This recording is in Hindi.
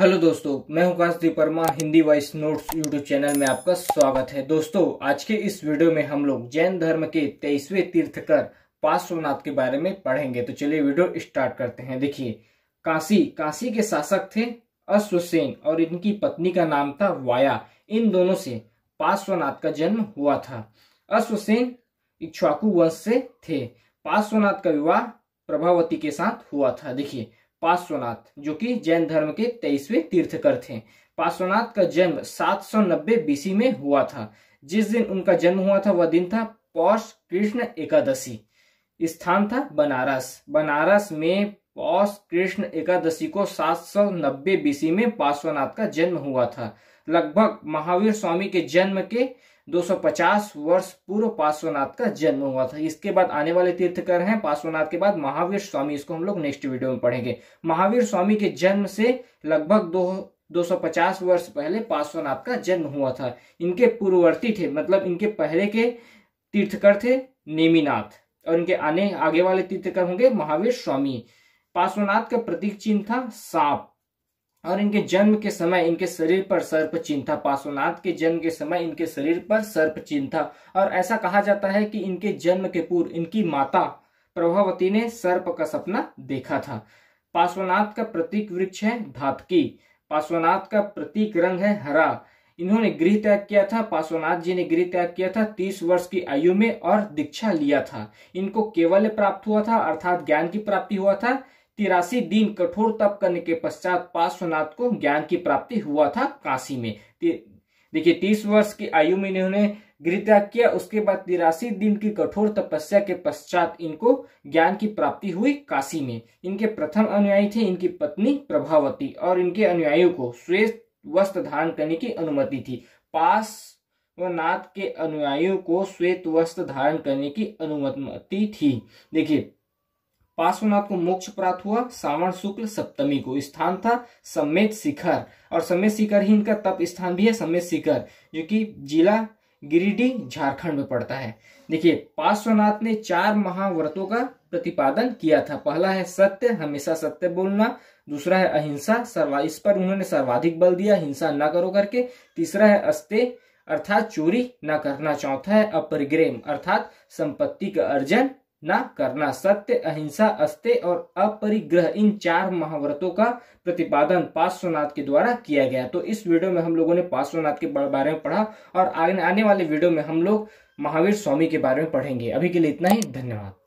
हेलो दोस्तों मैं हूं काश परमा Hindi voice notes YouTube channel में आपका स्वागत है दोस्तों आज के इस वीडियो में हम लोग जैन धर्म के तेईसवें तीर्थकर पार्श्वनाथ के बारे में पढ़ेंगे तो चलिए वीडियो स्टार्ट करते हैं देखिए काशी काशी के शासक थे अश्वसेन और इनकी पत्नी का नाम था वाया इन दोनों से पार्श्वनाथ का जन्म हुआ था अश्वसेन इच्छाकू वंश से थे पार्श्वनाथ का विवाह प्रभावती के साथ हुआ था देखिए पार्श्वनाथ जो कि जैन धर्म के तेईसवे तीर्थकर थे पार्श्वनाथ का जन्म 790 बीसी में हुआ था जिस दिन उनका जन्म हुआ था वह दिन था पौष कृष्ण एकादशी स्थान था बनारस बनारस में पौष कृष्ण एकादशी को 790 बीसी में पार्श्वनाथ का जन्म हुआ था लगभग महावीर स्वामी के जन्म के 250 वर्ष पूर्व पार्श्वनाथ का जन्म हुआ था इसके बाद आने वाले तीर्थकर हैं पार्श्वनाथ के बाद महावीर स्वामी इसको हम लोग नेक्स्ट वीडियो में पढ़ेंगे महावीर स्वामी के जन्म से लगभग दो 250 वर्ष पहले पार्श्वनाथ का जन्म हुआ था इनके पूर्ववर्ती थे मतलब इनके पहले के तीर्थकर थे नेमीनाथ और इनके आने आगे वाले तीर्थकर होंगे महावीर स्वामी पार्श्वनाथ का प्रतीक चिन्ह था सांप और इनके जन्म के समय इनके शरीर पर सर्प चिन्ह था पार्श्वनाथ के जन्म के समय इनके शरीर पर सर्प चिन्ह था और ऐसा कहा जाता है कि इनके जन्म के पूर्व इनकी माता प्रभावती ने सर्प का सपना देखा था पार्श्वनाथ का प्रतीक वृक्ष है धातकी पार्श्वनाथ का प्रतीक रंग है हरा इन्होंने गृह त्याग किया था पार्श्वनाथ जी ने गृह त्याग किया था तीस वर्ष की आयु में और दीक्षा लिया था इनको केवल प्राप्त हुआ था अर्थात ज्ञान की प्राप्ति हुआ था तिरासी दिन कठोर तप करने के पश्चात पार्श्वनाथ को ज्ञान की प्राप्ति हुआ था काशी में देखिए तीस वर्ष की आयु में इन्होंने गृहत्याग किया उसके बाद तिरासी दिन की कठोर तपस्या के पश्चात इनको ज्ञान की प्राप्ति हुई काशी में इनके प्रथम अनुयायी थे इनकी पत्नी प्रभावती और इनके अनुयायियों को श्रेष्ठ वस्त्र धारण करने की अनुमति थी पास नाथ के अनुयायियों को श्वेत वस्त्र धारण करने की अनुमति थी देखिए पार्श्वनाथ को मोक्ष प्राप्त हुआ श्रावण शुक्ल सप्तमी को स्थान था समेत शिखर और समेत शिखर ही इनका तप स्थान भी है समेत शिखर जो कि जिला गिरिडीह झारखंड में पड़ता है देखिए पार्श्वनाथ ने चार महाव्रतों का प्रतिपादन किया था पहला है सत्य हमेशा सत्य बोलना दूसरा है अहिंसा सर्वा इस पर उन्होंने सर्वाधिक बल दिया हिंसा ना करो करके तीसरा है अस्ते अर्थात चोरी ना करना चौथा है अपरिग्रेम अर्थात संपत्ति का अर्जन ना करना सत्य अहिंसा अस्ते और अपरिग्रह इन चार महाव्रतों का प्रतिपादन पार्श्वनाथ के द्वारा किया गया तो इस वीडियो में हम लोगों ने पार्श्वनाथ के बारे में पढ़ा और आने वाले वीडियो में हम लोग महावीर स्वामी के बारे में पढ़ेंगे अभी के लिए इतना ही धन्यवाद